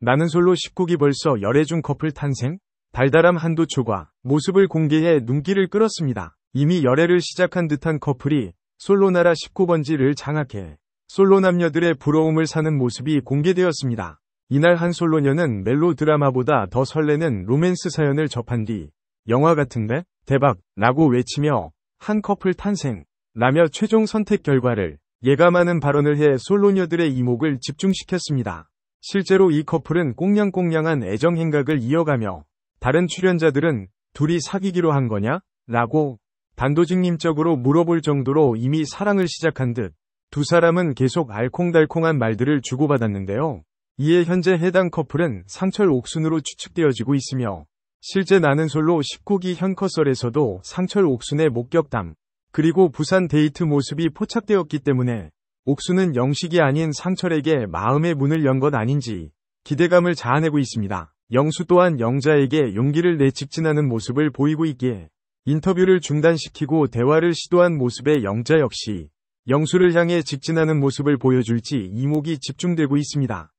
나는 솔로 19기 벌써 열애중 커플 탄생? 달달함 한도 초과, 모습을 공개해 눈길을 끌었습니다. 이미 열애를 시작한 듯한 커플이 솔로나라 19번지를 장악해 솔로 남녀들의 부러움을 사는 모습이 공개되었습니다. 이날 한 솔로녀는 멜로 드라마보다 더 설레는 로맨스 사연을 접한 뒤 영화 같은데? 대박! 라고 외치며 한 커플 탄생! 라며 최종 선택 결과를 예감하는 발언을 해 솔로녀들의 이목을 집중시켰습니다. 실제로 이 커플은 꽁냥꽁냥한 애정 행각을 이어가며 다른 출연자들은 둘이 사귀기로 한 거냐? 라고 단도직님적으로 물어볼 정도로 이미 사랑을 시작한 듯 두 사람은 계속 알콩달콩한 말들을 주고받았는데요. 이에 현재 해당 커플은 상철 옥순으로 추측되어지고 있으며 실제 나는 솔로 19기 현커설에서도 상철 옥순의 목격담 그리고 부산 데이트 모습이 포착되었기 때문에 옥수는 영식이 아닌 상철에게 마음의 문을 연 것 아닌지 기대감을 자아내고 있습니다. 영수 또한 영자에게 용기를 내 직진하는 모습을 보이고 있기에 인터뷰를 중단시키고 대화를 시도한 모습의 영자 역시 영수를 향해 직진하는 모습을 보여줄지 이목이 집중되고 있습니다.